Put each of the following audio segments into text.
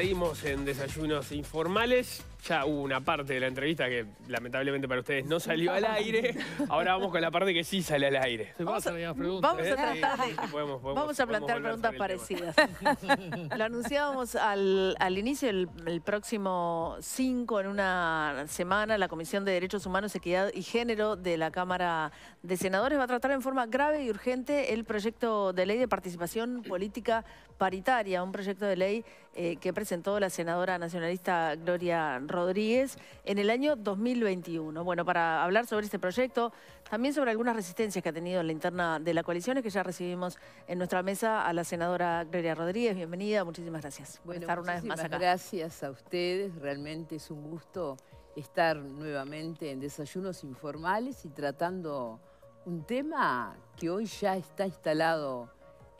seguimos en Desayunos Informales. Ya hubo una parte de la entrevista que lamentablemente para ustedes no salió al aire. Ahora vamos con la parte que sí sale al aire. vamos, a, tratar vamos a plantear preguntas parecidas. Lo anunciábamos al, inicio, el, el próximo 5 en una semana, la Comisión de Derechos Humanos, Equidad y Género de la Cámara de Senadores va a tratar en forma grave y urgente el proyecto de ley de participación política paritaria, un proyecto de ley eh, que presentó la senadora nacionalista Gloria Rodríguez en el año 2021. Bueno, para hablar sobre este proyecto, también sobre algunas resistencias que ha tenido la interna de la coalición, es que ya recibimos en nuestra mesa a la senadora Gloria Rodríguez. Bienvenida, muchísimas gracias bueno, por estar una vez más acá. Gracias a ustedes, realmente es un gusto estar nuevamente en desayunos informales y tratando un tema que hoy ya está instalado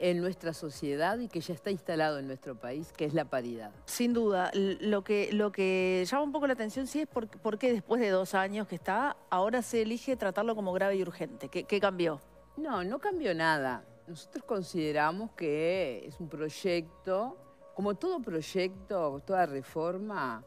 en nuestra sociedad y que ya está instalado en nuestro país, que es la paridad. Sin duda, lo que, llama un poco la atención sí es por, qué después de dos años que está, ahora se elige tratarlo como grave y urgente. ¿Qué, cambió? No, no cambió nada. Nosotros consideramos que es un proyecto, como todo proyecto, toda reforma,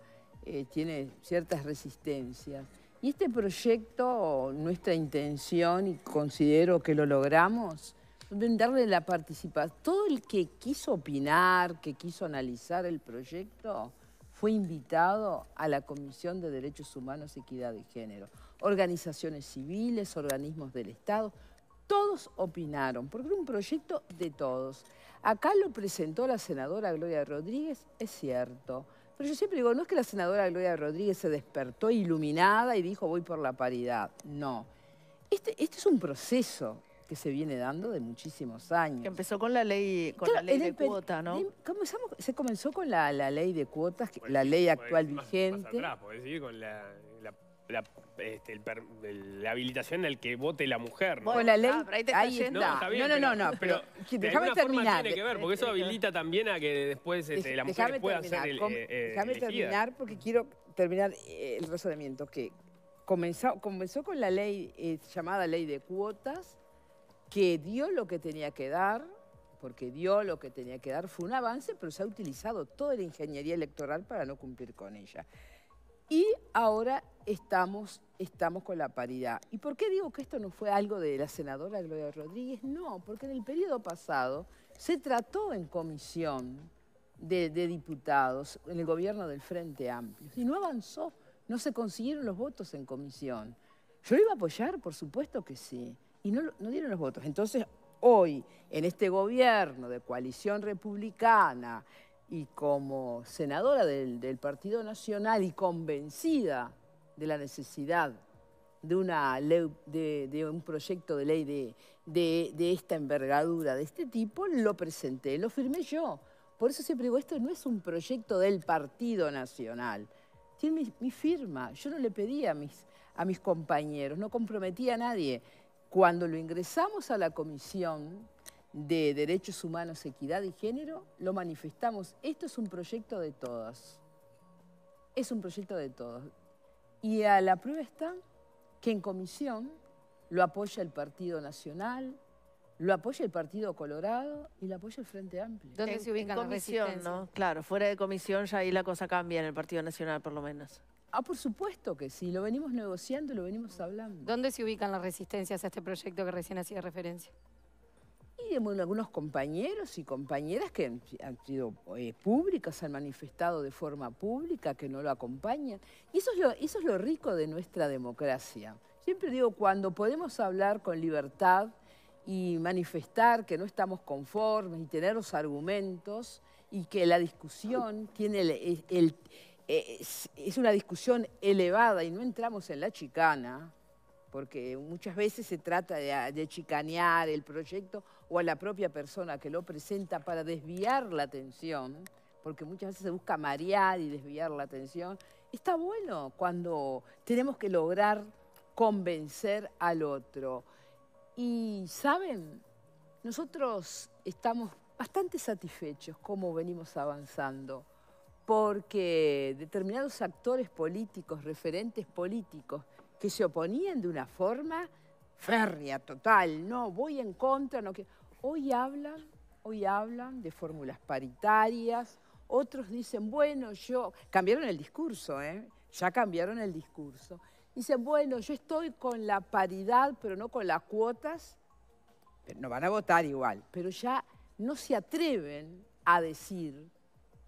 eh, tiene ciertas resistencias. Y este proyecto, nuestra intención, y considero que lo logramos, darle la participación. Todo el que quiso opinar, que quiso analizar el proyecto, fue invitado a la Comisión de Derechos Humanos, Equidad de Género. Organizaciones civiles, organismos del Estado, todos opinaron, porque era un proyecto de todos. Acá lo presentó la senadora Gloria Rodríguez, es cierto. Pero yo siempre digo, no es que la senadora Gloria Rodríguez se despertó iluminada y dijo voy por la paridad. No. Este, este es un proceso, que se viene dando de muchísimos años. Que empezó con la ley, con la ley de cuota, ¿no? se comenzó con la, la ley de cuotas, pues la ley pues, actual vigente. Más atrás, con la, la, la este, habilitación al que vote la mujer. ¿no? la ley, ah, ahí, está. No, no, no, no, pero, déjame terminar. Tiene que ver, porque eso habilita también a que después este, la mujer pueda hacer el, eh, eh, Déjame terminar porque quiero terminar eh, el razonamiento que comenzó, comenzó con la ley llamada ley de cuotas, que dio lo que tenía que dar, porque dio lo que tenía que dar, fue un avance, pero se ha utilizado toda la ingeniería electoral para no cumplir con ella. Y ahora estamos, estamos con la paridad. ¿Y por qué digo que esto no fue algo de la senadora Gloria Rodríguez? No, porque en el periodo pasado se trató en comisión de, de diputados en el gobierno del Frente Amplio y no avanzó, no se consiguieron los votos en comisión. Yo lo iba a apoyar, por supuesto que sí, y no, dieron los votos. Entonces, hoy, en este gobierno de coalición republicana y como senadora del, Partido Nacional y convencida de la necesidad de, un proyecto de ley de, esta envergadura, de este tipo, lo presenté, lo firmé yo. Por eso siempre digo, esto no es un proyecto del Partido Nacional. Tiene mi, firma. Yo no le pedí a mis, a mis compañeros, no comprometí a nadie. Cuando lo ingresamos a la Comisión de Derechos Humanos, Equidad y Género, lo manifestamos. Esto es un proyecto de todos. Es un proyecto de todos. Y a la prueba está que en comisión lo apoya el Partido Nacional, lo apoya el Partido Colorado y lo apoya el Frente Amplio. ¿Dónde se ubica comisión, ¿no? Claro, fuera de comisión ya ahí la cosa cambia en el Partido Nacional por lo menos. Ah, por supuesto que sí, lo venimos negociando, lo venimos hablando. ¿Dónde se ubican las resistencias a este proyecto que recién hacía referencia? Y algunos compañeros y compañeras que han, sido eh, públicas, han manifestado de forma pública que no lo acompañan. Y eso es lo, eso es lo rico de nuestra democracia. Siempre digo, cuando podemos hablar con libertad y manifestar que no estamos conformes y tener los argumentos y que la discusión tiene el eh, es, una discusión elevada y no entramos en la chicana, porque muchas veces se trata de, de, chicanear el proyecto o a la propia persona que lo presenta para desviar la atención, porque muchas veces se busca marear y desviar la atención. Está bueno cuando tenemos que lograr convencer al otro. Y, ¿saben? Nosotros estamos bastante satisfechos cómo venimos avanzando porque determinados actores políticos, referentes políticos, que se oponían de una forma férrea, total, no, voy en contra, no que... Hoy hablan, hoy hablan de fórmulas paritarias, otros dicen, bueno, yo... Cambiaron el discurso, ¿eh? Ya cambiaron el discurso. Dicen, bueno, yo estoy con la paridad, pero no con las cuotas. Pero no van a votar igual, pero ya no se atreven a decir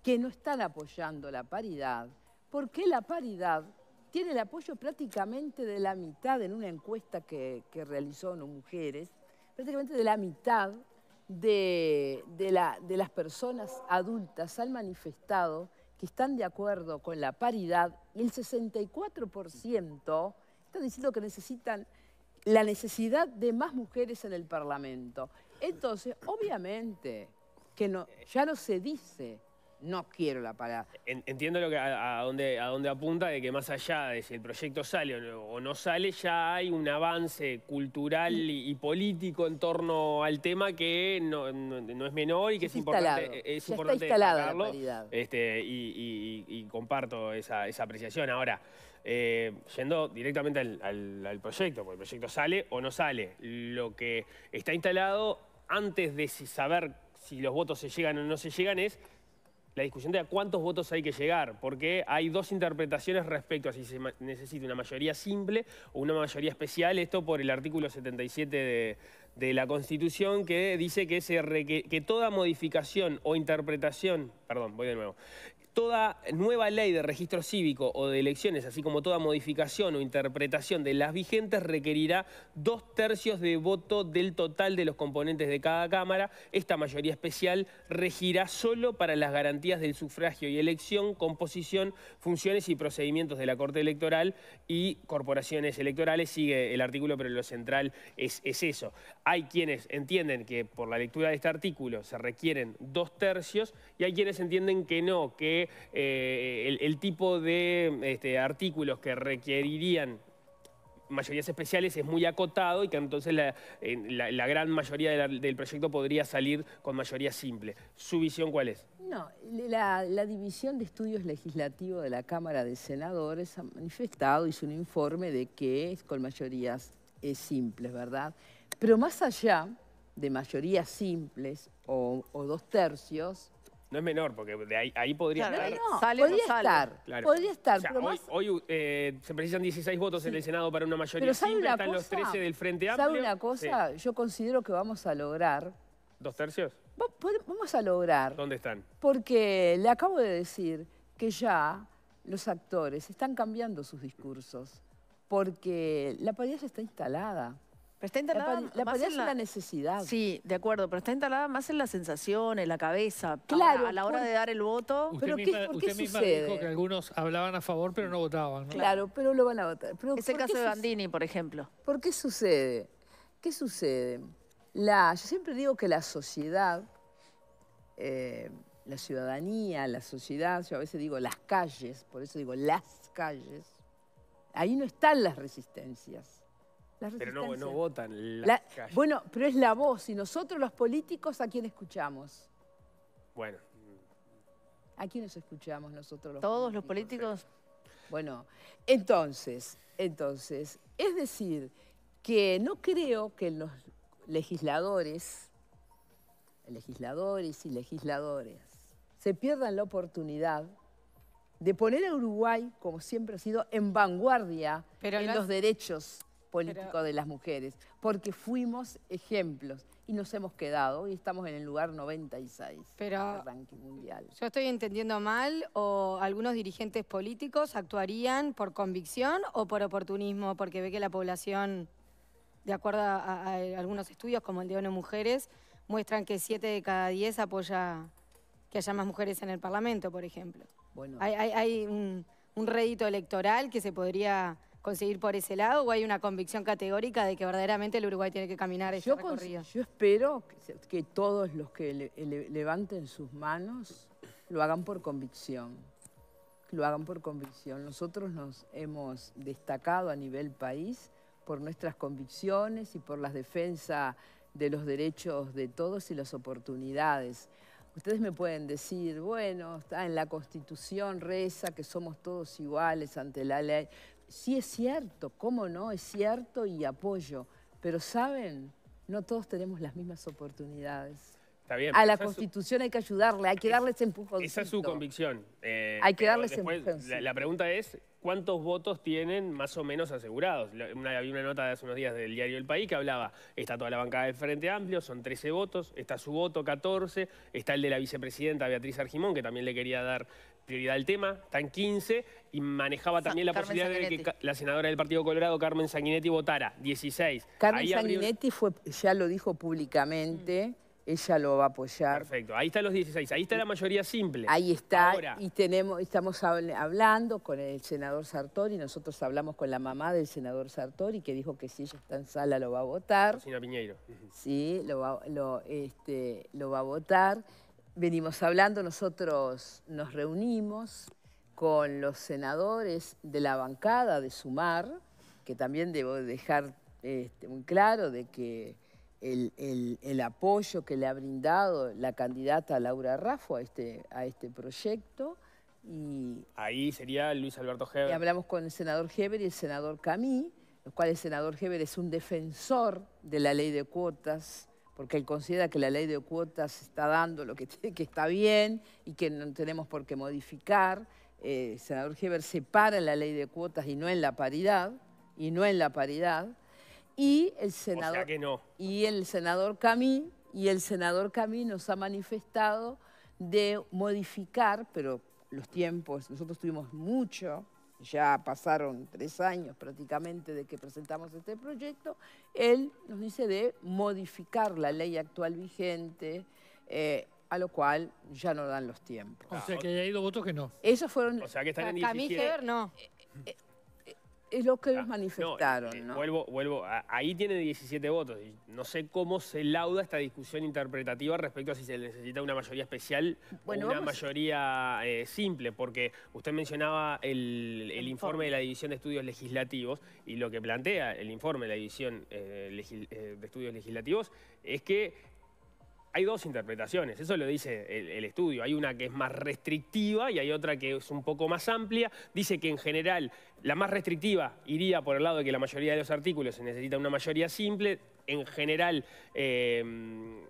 que no están apoyando la paridad, porque la paridad tiene el apoyo prácticamente de la mitad en una encuesta que, realizó Mujeres, prácticamente de la mitad de, las personas adultas han manifestado que están de acuerdo con la paridad y el 64% están diciendo que necesitan la necesidad de más mujeres en el Parlamento. Entonces, obviamente, que no, ya no se dice no quiero la palabra. entiendo a, dónde, apunta, de que más allá de si el proyecto sale o no, sale, ya hay un avance cultural y, político en torno al tema que no, es menor y que es, importante, eh, es importante Este, y, comparto esa, apreciación. Ahora, eh, yendo directamente al proyecto, porque el proyecto sale o no sale, lo que está instalado antes de saber si los votos se llegan o no se llegan es la discusión de a cuántos votos hay que llegar, porque hay dos interpretaciones respecto a si se necesita una mayoría simple o una mayoría especial, esto por el artículo 77 de, de la Constitución que dice que, se que toda modificación o interpretación, perdón, voy de nuevo, Toda nueva ley de registro cívico o de elecciones, así como toda modificación o interpretación de las vigentes, requerirá dos tercios de voto del total de los componentes de cada Cámara. Esta mayoría especial regirá solo para las garantías del sufragio y elección, composición, funciones y procedimientos de la Corte Electoral y corporaciones electorales. Sigue el artículo, pero lo central es, es eso. Hay quienes entienden que por la lectura de este artículo se requieren dos tercios y hay quienes entienden que no, que eh, el, tipo de este, artículos que requerirían mayorías especiales es muy acotado y que entonces la, gran mayoría del proyecto podría salir con mayoría simple. ¿Su visión cuál es? No, la, División de Estudios Legislativos de la Cámara de Senadores ha manifestado, hizo un informe de que es con mayorías simples, ¿verdad? Pero más allá de mayorías simples o dos tercios, no es menor, porque de ahí, ahí podría estar. podría, estar podría estar. hoy, eh, se precisan 16 votos en el Senado para una mayoría. Pero están los 13 del Frente Amplio. ¿Sabe una cosa? Yo considero que vamos a lograr... ¿Dos tercios? Vamos a lograr. ¿Dónde están? Porque le acabo de decir que ya los actores están cambiando sus discursos porque la ya está instalada. Pero está instalada la, más en la, necesidad. Sí, de acuerdo, pero está instalada más en la sensación en la cabeza. Claro. a la hora de dar el voto. pero por dijo que algunos hablaban a favor pero no votaban. Claro, pero lo van a votar. Pero, es el caso de Bandini, por ejemplo. ¿Por qué sucede? ¿Qué sucede? La, yo siempre digo que la sociedad, eh, la ciudadanía, la sociedad, yo a veces digo las calles, por eso digo las calles, ahí no están las resistencias pero no, votan. bueno, pero es la voz y nosotros los políticos a quién escuchamos. Bueno. ¿A quién nos escuchamos nosotros los Todos los políticos. Bueno, entonces, entonces, es decir, que no creo que los legisladores, legisladores y legisladores, se pierdan la oportunidad de poner a Uruguay, como siempre ha sido, en vanguardia en los derechos político de las mujeres, porque fuimos ejemplos y nos hemos quedado y estamos en el lugar 96 Pero, ranking mundial. ¿Yo estoy entendiendo mal o algunos dirigentes políticos actuarían por convicción o por oportunismo? Porque ve que la población, de acuerdo a, algunos estudios como el de ONU Mujeres, muestran que 7 de cada 10 apoya que haya más mujeres en el Parlamento, por ejemplo. Hay, un, un rédito electoral que se podría conseguir por ese lado o hay una convicción categórica de que verdaderamente el Uruguay tiene que caminar ese yo Yo espero que, todos los que levanten sus manos lo hagan por convicción, lo hagan por convicción. Nosotros nos hemos destacado a nivel país por nuestras convicciones y por la defensa de los derechos de todos y las oportunidades. Ustedes me pueden decir, bueno, está en la Constitución, reza que somos todos iguales ante la ley, sí es cierto, cómo no, es cierto y apoyo, pero saben, no todos tenemos las mismas oportunidades. Está bien, a la Constitución hay que ayudarle, hay que darle ese empujón. Esa es su convicción. Eh, hay que darle ese la, la, pregunta es, ¿cuántos votos tienen más o menos asegurados? había una nota de hace unos días del diario El País que hablaba, está toda la bancada del Frente Amplio, son 13 votos, está su voto, 14, está el de la vicepresidenta Beatriz Argimón, que también le quería dar prioridad del tema, están 15, y manejaba también la posibilidad de que la senadora del Partido Colorado, Carmen Sanguinetti, votara, 16. Carmen Sanguinetti fue, ya lo dijo públicamente, mm. ella lo va a apoyar. Perfecto, ahí están los 16, ahí está la mayoría simple. Ahí está, y tenemos, estamos hablando con el senador Sartori, nosotros hablamos con la mamá del senador Sartori, que dijo que si ella está en sala lo va a votar. Cristina Piñeiro. Sí, lo este, lo va a votar venimos hablando, nosotros nos reunimos con los senadores de la bancada de Sumar, que también debo dejar este, muy claro de que el, apoyo que le ha brindado la candidata Laura Raffo a este, a este proyecto. Y Ahí sería Luis Alberto Heber. Y hablamos con el senador Heber y el senador Camí, los cuales el senador Heber es un defensor de la ley de cuotas, porque él considera que la ley de cuotas está dando lo que, que está bien y que no tenemos por qué modificar. Eh, el senador Heber separa la ley de cuotas y no en la paridad, y no en la paridad. Y el senador, y el senador Camí y el senador Camí nos ha manifestado de modificar, pero los tiempos, nosotros tuvimos mucho ya pasaron tres años prácticamente de que presentamos este proyecto, él nos dice de modificar la ley actual vigente, eh, a lo cual ya no dan los tiempos. O sea, que hay ido votos que no. Esos fueron... O sea, que están en Camille Heber no. Eh, eh, es lo que ah, los manifestaron, eh, no, Vuelvo, vuelvo ahí tiene 17 votos. no sé cómo se lauda esta discusión interpretativa respecto a si se necesita una mayoría especial o una mayoría eh, simple, porque usted mencionaba el, informe de la División de Estudios Legislativos y lo que plantea el informe de la División eh, de Estudios Legislativos es que hay dos interpretaciones, eso lo dice el, estudio. Hay una que es más restrictiva y hay otra que es un poco más amplia. Dice que en general la más restrictiva iría por el lado de que la mayoría de los artículos se necesita una mayoría simple. En general... Eh,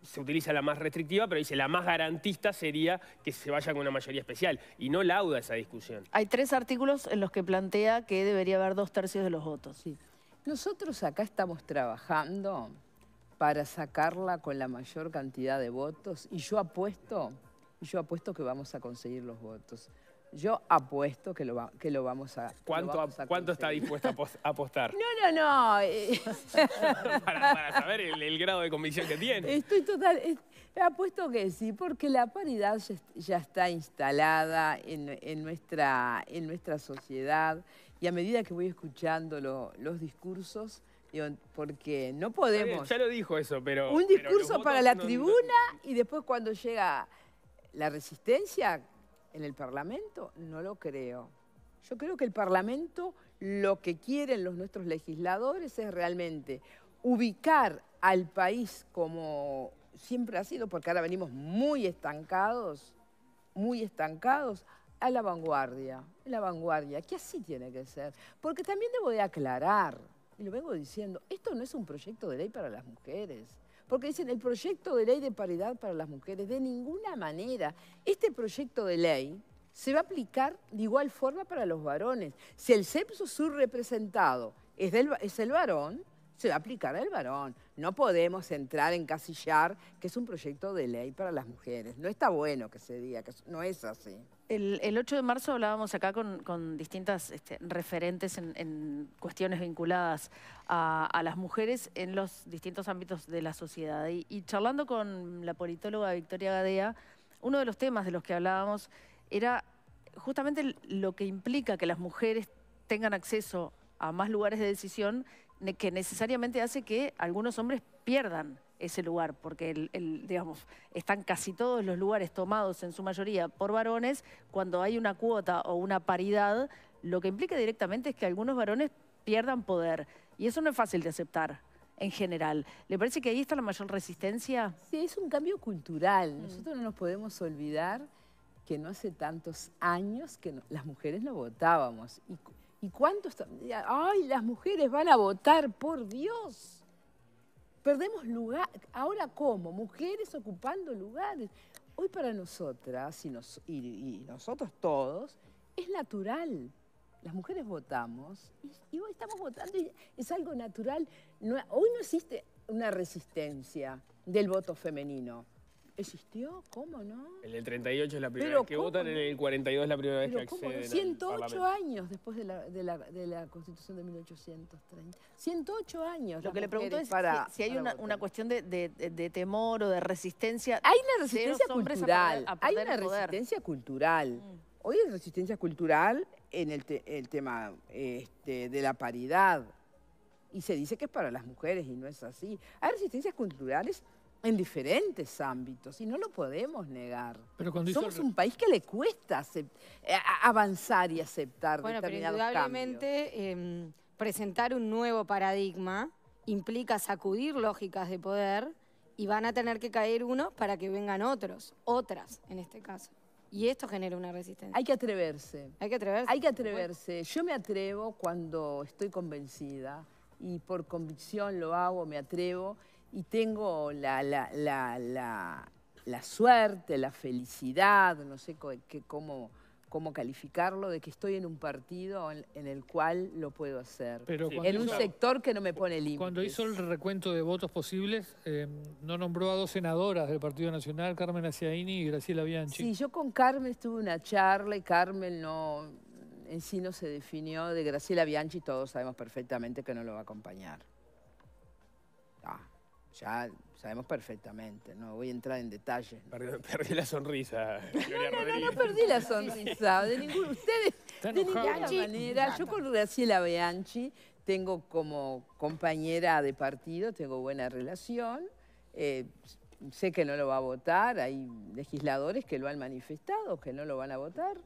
se utiliza la más restrictiva, pero dice la más garantista sería que se vaya con una mayoría especial. Y no lauda esa discusión. Hay tres artículos en los que plantea que debería haber dos tercios de los votos. Nosotros acá estamos trabajando para sacarla con la mayor cantidad de votos y yo apuesto, yo apuesto que vamos a conseguir los votos. Yo apuesto que lo, que lo vamos a ¿Cuánto, ¿cuánto está dispuesta a apostar? No, no, no. Eh. para, saber el, grado de convicción que tiene. Estoy total... Eh, apuesto que sí, porque la paridad ya, está instalada en, nuestra, en nuestra sociedad y a medida que voy escuchando los discursos, porque no podemos. ya lo dijo eso, pero. Un discurso para la tribuna y después cuando llega la resistencia en el Parlamento, no lo creo. Yo creo que el Parlamento lo que quieren los nuestros legisladores es realmente ubicar al país como siempre ha sido, porque ahora venimos muy estancados, muy estancados, a la vanguardia. La vanguardia, que así tiene que ser. Porque también debo de aclarar y lo vengo diciendo, esto no es un proyecto de ley para las mujeres. Porque dicen, el proyecto de ley de paridad para las mujeres, de ninguna manera, este proyecto de ley se va a aplicar de igual forma para los varones. Si el sexo subrepresentado es, es el varón, se va a aplicar al varón. No podemos entrar en casillar que es un proyecto de ley para las mujeres. No está bueno que se diga que no es así. El, 8 de marzo hablábamos acá con, distintas este, referentes en, cuestiones vinculadas a, las mujeres en los distintos ámbitos de la sociedad. y, charlando con la politóloga Victoria Gadea, uno de los temas de los que hablábamos era justamente lo que implica que las mujeres tengan acceso a más lugares de decisión que necesariamente hace que algunos hombres pierdan ese lugar, porque el, digamos, están casi todos los lugares tomados en su mayoría por varones, cuando hay una cuota o una paridad, lo que implica directamente es que algunos varones pierdan poder. Y eso no es fácil de aceptar en general. ¿Le parece que ahí está la mayor resistencia? Sí, es un cambio cultural. Mm. Nosotros no nos podemos olvidar que no hace tantos años que las mujeres no votábamos. ¿Y, y cuántos? ¡Ay, las mujeres van a votar, por Dios! Perdemos lugar, ahora cómo, mujeres ocupando lugares. Hoy para nosotras y, y, nosotros todos es natural. Las mujeres votamos y, hoy estamos votando y es algo natural. hoy no existe una resistencia del voto femenino. ¿Existió? ¿Cómo no? En el 38 es la primera vez que votan, en el 42 es la primera vez que acceden. 108 años después de la, de, la, de la, Constitución de 1830. 108 años. Lo que le pregunto es si, hay una, una, cuestión de, de, temor o de resistencia. Hay una resistencia cultural. hay una resistencia cultural. Hoy hay resistencia cultural en el, el tema este, de la paridad. Y se dice que es para las mujeres y no es así. Hay resistencias culturales en diferentes ámbitos y no lo podemos negar. Somos un país que le cuesta eh, avanzar y aceptar bueno, pero indudablemente, em, presentar un nuevo paradigma implica sacudir lógicas de poder y van a tener que caer unos para que vengan otros, otras en este caso. Y esto genera una resistencia. Hay que atreverse. Hay que atreverse. Hay que atreverse. Yo me atrevo cuando estoy convencida y por convicción lo hago, me atrevo y tengo la, la, la, suerte, la felicidad, no sé cómo, calificarlo, de que estoy en un partido en, el cual lo puedo hacer. en un sector que no me pone límite Cuando hizo el recuento de votos posibles, em, no nombró a dos senadoras del Partido Nacional, Carmen Aciaini y Graciela Bianchi. Sí, yo con Carmen estuve una charla y Carmen no en sí no se definió. De Graciela Bianchi todos sabemos perfectamente que no lo va a acompañar ya sabemos perfectamente, no voy a entrar en detalles. Perdí, la sonrisa. no, no, no, no perdí la sonrisa. De ustedes, de ninguna manera. Yo con Graciela Bianchi tengo como compañera de partido, tengo buena relación. Eh, sé que no lo va a votar, hay legisladores que lo han manifestado, que no lo van a votar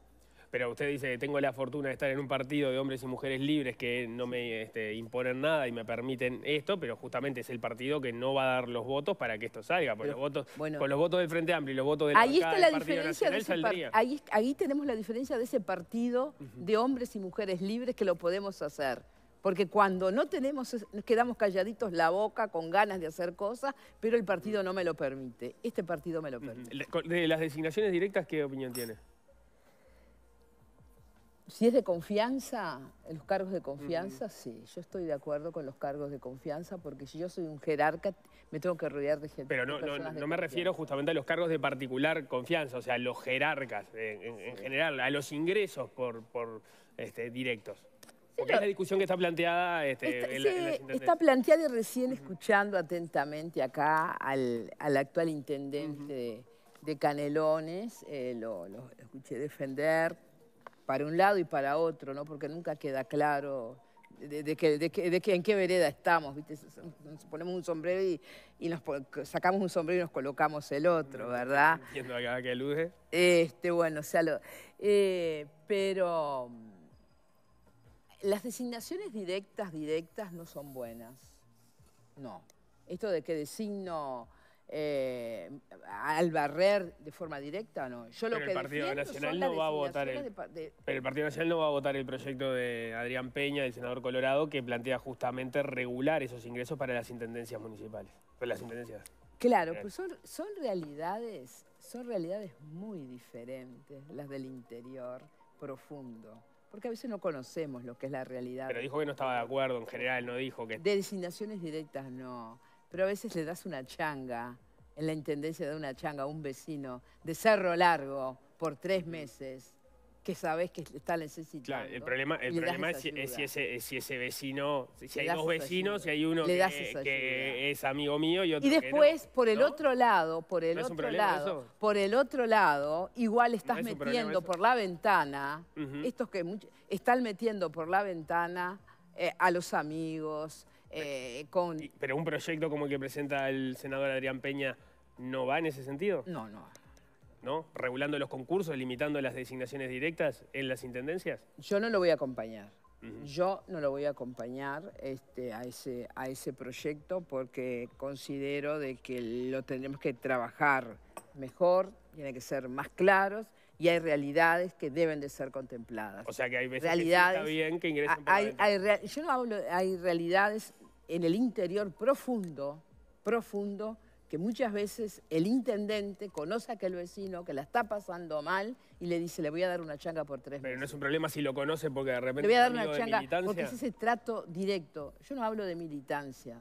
pero usted dice, tengo la fortuna de estar en un partido de hombres y mujeres libres que no me este, imponen nada y me permiten esto, pero justamente es el partido que no va a dar los votos para que esto salga. por los votos, con los votos del Frente Amplio y los votos de la ahí está la diferencia de ese ahí, ahí, tenemos la diferencia de ese partido de hombres y mujeres libres que lo podemos hacer. Porque cuando no tenemos, quedamos calladitos la boca con ganas de hacer cosas, pero el partido no me lo permite. Este partido me lo permite. ¿De las designaciones directas qué opinión tiene? Si es de confianza, los cargos de confianza, sí. Yo estoy de acuerdo con los cargos de confianza porque si yo soy un jerarca, me tengo que rodear de gente. Pero no, me refiero justamente a los cargos de particular confianza, o sea, a los jerarcas eh, en, general, a los ingresos por, este, directos. Porque es la discusión que está planteada este, está, planteada y recién escuchando atentamente acá al, actual intendente de, Canelones, eh, lo escuché defender para un lado y para otro, ¿no? Porque nunca queda claro de, que, en qué vereda estamos, ¿viste? Nos ponemos un sombrero y, nos sacamos un sombrero y nos colocamos el otro, ¿verdad? Entiendo acá que alude. Este, bueno, o sea, eh, pero mm, las designaciones directas, directas no son buenas. No. Esto de que designo eh, al barrer de forma directa, ¿no? Yo lo que el Partido Nacional no va a votar el, Pero el Partido Nacional no va a votar el proyecto de Adrián Peña, del senador Colorado, que plantea justamente regular esos ingresos para las intendencias municipales, las intendencias. Claro, eh. pero pues son, son realidades, son realidades muy diferentes, las del interior profundo porque a veces no conocemos lo que es la realidad. Pero dijo que no estaba de acuerdo en general, no dijo que... De designaciones directas no pero a veces le das una changa, en la intendencia de una changa a un vecino de Cerro Largo por tres meses que sabes que está necesitando. Claro, el problema, el problema es, si ese, vecino, si hay dos vecinos, si hay uno que, es amigo mío y otro después, que por el otro lado, por el otro lado, por el otro lado, igual estás metiendo por la ventana, estos que están metiendo por la ventana eh, a los amigos, eh, pero un proyecto como el que presenta el senador Adrián Peña no va en ese sentido. No, no. ¿No? Regulando los concursos, limitando las designaciones directas en las intendencias. Yo no lo voy a acompañar. Yo no lo voy a acompañar este, a, ese, a ese proyecto porque considero de que lo tenemos que trabajar mejor, tiene que ser más claros y hay realidades que deben de ser contempladas. O sea que hay veces que está bien que ingresen por hay, Yo no hablo, hay realidades en el interior profundo, profundo, que muchas veces el intendente conoce a aquel vecino que la está pasando mal y le dice, le voy a dar una changa por tres meses. Pero no es un problema si lo conoce porque de repente... Le voy a dar una changa porque es ese trato directo. Yo no hablo de militancia.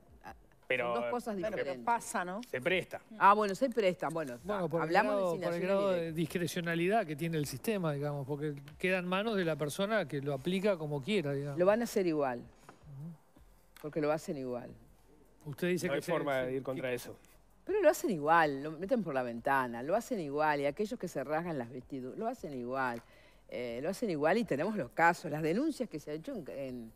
Pero, Son dos eh, cosas diferentes. Pero pasa, ¿no? Se presta. Ah, bueno, se presta. Bueno, hablamos grado, de por discrecionalidad que tiene el sistema, digamos, porque quedan manos de la persona que lo aplica como quiera, digamos. Lo van a hacer igual porque lo hacen igual. Usted dice que... hay forma de ir contra eso. Pero lo hacen igual, lo meten por la ventana, lo hacen igual, y aquellos que se rasgan las vestiduras, lo hacen igual. Eh, lo hacen igual y tenemos los casos, las denuncias que se han hecho en,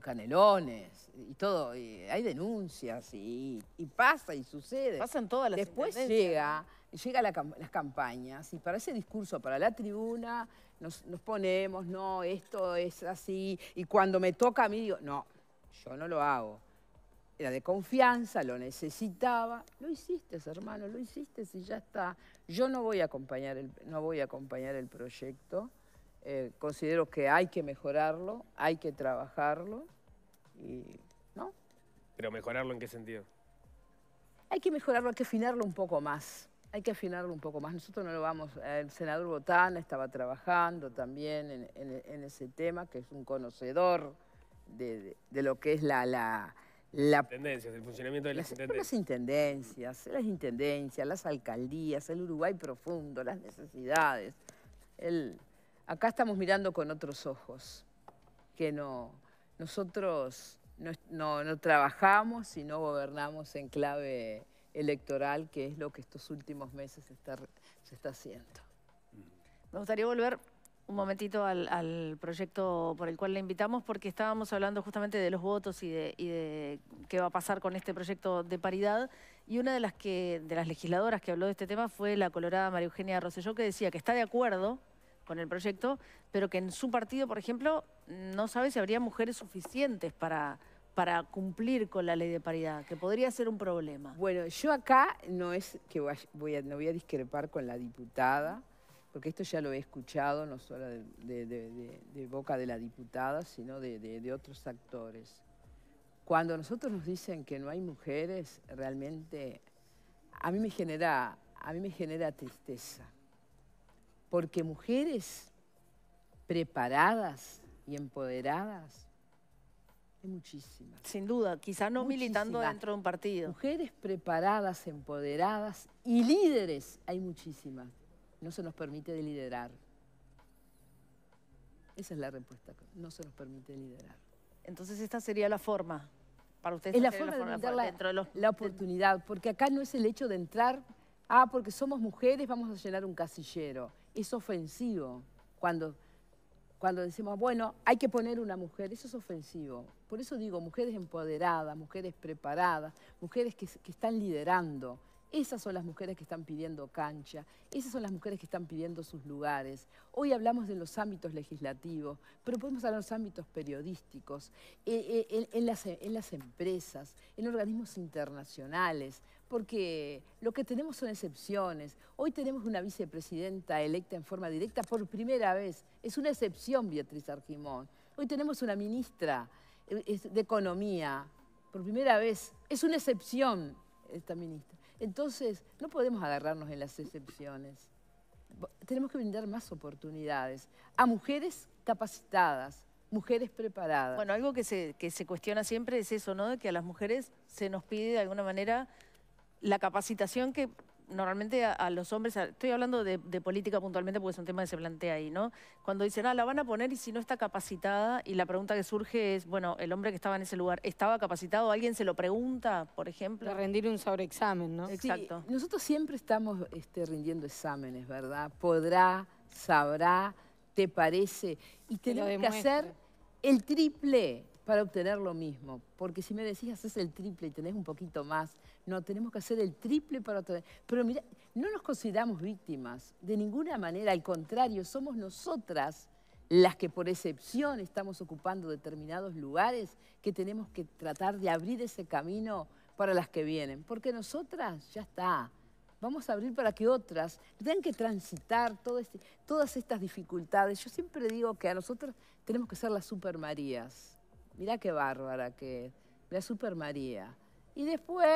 Canelones y todo. hay denuncias y, pasa y sucede. Pasan todas las Después llega, llega las campañas y para ese discurso, para la tribuna, nos, nos ponemos, no, esto es así, y cuando me toca a mí digo, no, yo no lo hago. Era de confianza, lo necesitaba. Lo hiciste, hermano, lo hiciste y ya está. Yo no voy a acompañar el, no voy a acompañar el proyecto. Eh, considero que hay que mejorarlo, hay que trabajarlo. ¿Pero mejorarlo en qué sentido? Hay que mejorarlo, hay que afinarlo un poco más. Hay que afinarlo un poco más. Nosotros no lo vamos. El senador Botán estaba trabajando también en ese tema, que es un conocedor de, lo que es la... la el funcionamiento de las, intendencias. Las intendencias, las alcaldías, el Uruguay profundo, las necesidades. El, acá estamos mirando con otros ojos, que no, nosotros no, trabajamos y no gobernamos en clave electoral, que es lo que estos últimos meses se está haciendo. Me gustaría volver un momentito al, proyecto por el cual le invitamos, porque estábamos hablando justamente de los votos y de, qué va a pasar con este proyecto de paridad. Y una de las, que, de las legisladoras que habló de este tema fue la colorada María Eugenia Rosselló, que decía que está de acuerdo con el proyecto, pero que en su partido, por ejemplo, no sabe si habría mujeres suficientes para, para cumplir con la ley de paridad, que podría ser un problema. Bueno, yo acá no es que voy no voy a discrepar con la diputada, porque esto ya lo he escuchado, no solo de, boca de la diputada, sino de, otros actores. Cuando nosotros nos dicen que no hay mujeres, realmente a mí me genera, a mí me genera tristeza, porque mujeres preparadas y empoderadas hay muchísimas. Sin duda, quizá no militando dentro de un partido. Mujeres preparadas, empoderadas y líderes hay muchísimas no se nos permite liderar. Esa es la respuesta, no se nos permite liderar. Entonces esta sería la forma para ustedes. Es la forma, de dentro la oportunidad, porque acá no es el hecho de entrar, ah, porque somos mujeres, vamos a llenar un casillero. Es ofensivo cuando, cuando decimos, bueno, hay que poner una mujer, eso es ofensivo. Por eso digo, mujeres empoderadas, mujeres preparadas, mujeres que, que están liderando, esas son las mujeres que están pidiendo cancha, esas son las mujeres que están pidiendo sus lugares. Hoy hablamos de los ámbitos legislativos, pero podemos hablar de los ámbitos periodísticos, en, las, empresas, en organismos internacionales, porque lo que tenemos son excepciones. Hoy tenemos una vicepresidenta electa en forma directa por primera vez. Es una excepción Beatriz Argimón. Hoy tenemos una ministra eh, de Economía por primera vez. Es una excepción esta ministra. Entonces, no podemos agarrarnos en las excepciones. Tenemos que brindar más oportunidades a mujeres capacitadas, mujeres preparadas. Bueno, algo que se, que se cuestiona siempre es eso, ¿no? De que a las mujeres se nos pide de alguna manera la capacitación que normalmente a, los hombres, estoy hablando de, política puntualmente porque es un tema que se plantea ahí, ¿no? Cuando dicen, ah, la van a poner y si no está capacitada, y la pregunta que surge es, bueno, el hombre que estaba en ese lugar, ¿estaba capacitado? ¿Alguien se lo pregunta, por ejemplo? Para rendir un sobreexamen, ¿no? Exacto. nosotros siempre estamos este, rindiendo exámenes, ¿verdad? Podrá, sabrá, te parece, y tenemos que hacer el triple para obtener lo mismo. Porque si me decís, haces el triple y tenés un poquito más, no, tenemos que hacer el triple para obtener. Pero mira, no nos consideramos víctimas, de ninguna manera, al contrario, somos nosotras las que por excepción estamos ocupando determinados lugares que tenemos que tratar de abrir ese camino para las que vienen. Porque nosotras ya está. Vamos a abrir para que otras tengan que transitar este, todas estas dificultades. Yo siempre digo que a nosotras tenemos que ser las supermarías. Mira qué bárbara que es, la Super María. Y después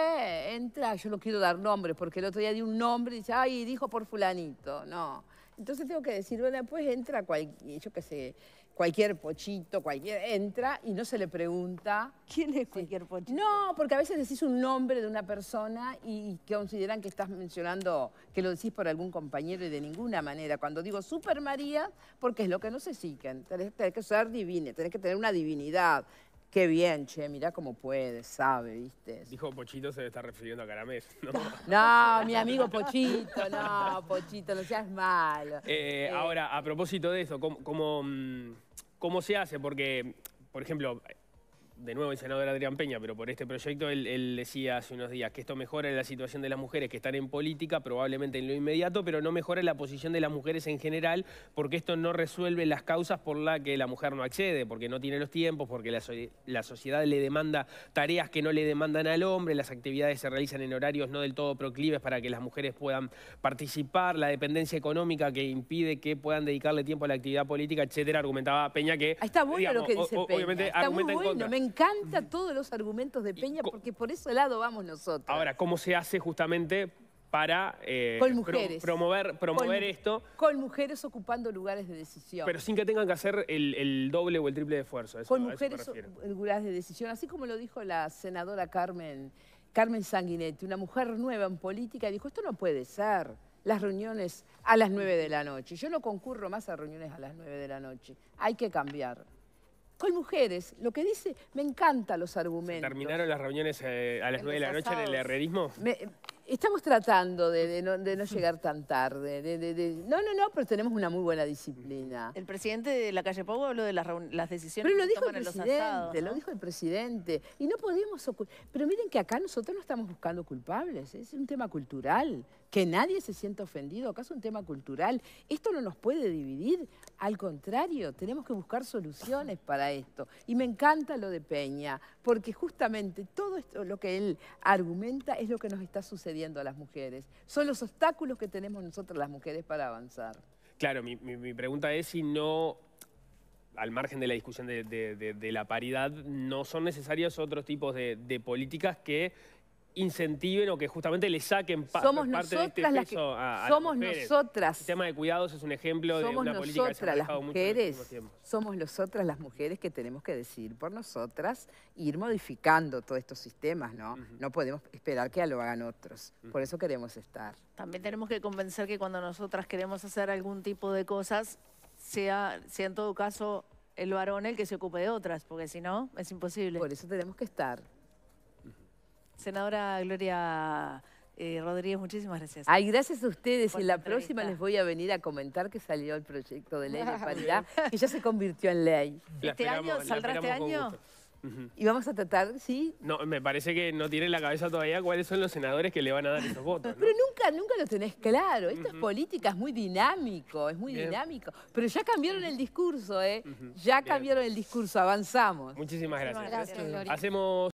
entra, yo no quiero dar nombres, porque el otro día di un nombre y dice, ay, dijo por fulanito, no. Entonces tengo que decir, bueno, pues entra cualquier, yo qué sé, cualquier pochito, cualquier, entra y no se le pregunta. ¿Quién es cualquier pochito? No, porque a veces decís un nombre de una persona y, consideran que estás mencionando, que lo decís por algún compañero y de ninguna manera. Cuando digo Super María, porque es lo que no se siguen. Tienes que ser divina, tenés que tener una divinidad. Qué bien, che, mirá cómo puede, sabe, ¿viste? Dijo Pochito, se le está refiriendo a Caramés, ¿no? no, mi amigo Pochito, no, Pochito, no seas malo. Eh, ahora, a propósito de eso, cómo, cómo mm, se hace? Porque, por ejemplo, de nuevo el senador Adrián Peña, pero por este proyecto, él, decía hace unos días que esto mejora la situación de las mujeres que están en política, probablemente en lo inmediato, pero no mejora la posición de las mujeres en general, porque esto no resuelve las causas por las que la mujer no accede, porque no tiene los tiempos, porque la, sociedad le demanda tareas que no le demandan al hombre, las actividades se realizan en horarios no del todo proclives para que las mujeres puedan participar, la dependencia económica que impide que puedan dedicarle tiempo a la actividad política, etcétera, argumentaba Peña que... Ahí está bueno lo que dice Peña. en contra encanta todos los argumentos de Peña porque por ese lado vamos nosotros. Ahora, ¿cómo se hace justamente para eh, con mujeres. promover, promover esto. Con mujeres ocupando lugares de decisión. Pero sin que tengan que hacer el, doble o el triple de esfuerzo. con mujeres eh, lugares de decisión. Así como lo dijo la senadora Carmen, Carmen Sanguinetti, una mujer nueva en política, dijo, esto no puede ser. Las reuniones a las 9 de la noche. Yo no concurro más a reuniones a las 9 de la noche. Hay que cambiar con mujeres. Lo que dice, me encantan los argumentos. ¿Terminaron las reuniones eh, a las nueve de la noche en el herrerismo? estamos tratando de, no, llegar tan tarde. no, no, no, pero tenemos una muy buena disciplina. El presidente de la calle Pau habló de las, decisiones Pero lo toman dijo el presidente, asados, lo dijo el presidente. Y no podemos... Pero miren que acá nosotros no estamos buscando culpables, es un tema cultural que nadie se sienta ofendido, acá es un tema cultural. Esto no nos puede dividir, al contrario, tenemos que buscar soluciones para esto. Y me encanta lo de Peña, porque justamente todo esto, lo que él argumenta es lo que nos está sucediendo a las mujeres. Son los obstáculos que tenemos nosotras las mujeres para avanzar. Claro, mi, pregunta es si no al margen de la discusión de, la paridad, no son necesarios otros tipos de, políticas que incentiven o que justamente le saquen somos parte de este las que, a, Somos nosotras. El tema de cuidados es un ejemplo de una política que las mujeres, Somos nosotras las mujeres que tenemos que decidir por nosotras e ir modificando todos estos sistemas, ¿no? No podemos esperar que lo hagan otros. Por eso queremos estar. También tenemos que convencer que cuando nosotras queremos hacer algún tipo de cosas, sea, sea en todo caso el varón el que se ocupe de otras, porque si no, es imposible. Por eso tenemos que estar. Senadora Gloria eh, Rodríguez, muchísimas gracias. Ay, gracias a ustedes. Y la próxima les voy a venir a comentar que salió el proyecto de ley de paridad, que ya se convirtió en ley. ¿Este año? ¿Saldrá este año? Y vamos a tratar, ¿sí? No, me parece que no tiene la cabeza todavía cuáles son los senadores que le van a dar esos votos. Pero nunca, nunca lo tenés claro. Esto es política, es muy dinámico, es muy dinámico. Pero ya cambiaron el discurso, ¿eh? Ya cambiaron el discurso, avanzamos. Muchísimas gracias Hacemos...